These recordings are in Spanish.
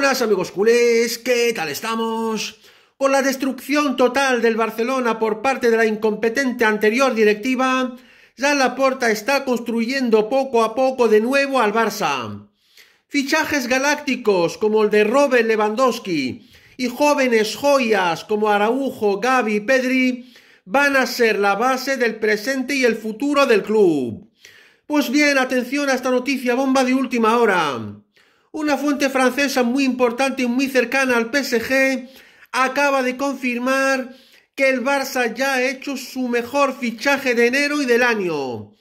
buenas amigos culés, ¿qué tal estamos? Con la destrucción total del Barcelona por parte de la incompetente anterior directiva, ya La Laporta está construyendo poco a poco de nuevo al Barça. Fichajes galácticos como el de Robert Lewandowski y jóvenes joyas como Araujo, Gaby y Pedri van a ser la base del presente y el futuro del club. Pues bien, atención a esta noticia bomba de última hora. Una fuente francesa muy importante y muy cercana al PSG acaba de confirmar que el Barça ya ha hecho su mejor fichaje de enero y del año.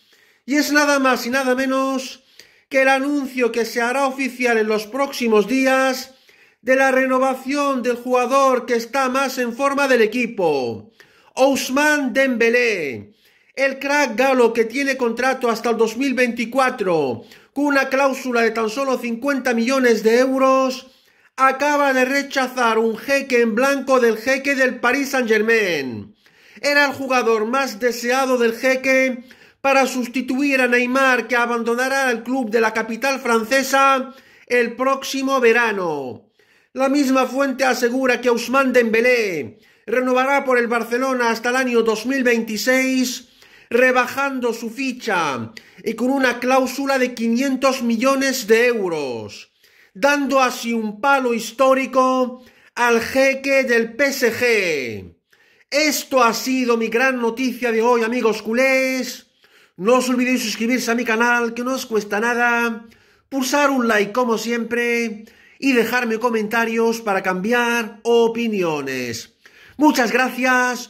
Y es nada más y nada menos que el anuncio que se hará oficial en los próximos días de la renovación del jugador que está más en forma del equipo, Ousmane Dembélé, el crack galo que tiene contrato hasta el 2024 con una cláusula de tan solo 50 millones de euros, acaba de rechazar un jeque en blanco del jeque del Paris Saint Germain. Era el jugador más deseado del jeque para sustituir a Neymar que abandonará el club de la capital francesa el próximo verano. La misma fuente asegura que Ousmane Dembélé renovará por el Barcelona hasta el año 2026 rebajando su ficha y con una cláusula de 500 millones de euros, dando así un palo histórico al jeque del PSG. Esto ha sido mi gran noticia de hoy, amigos culés. No os olvidéis suscribirse a mi canal, que no os cuesta nada, pulsar un like como siempre y dejarme comentarios para cambiar opiniones. Muchas gracias.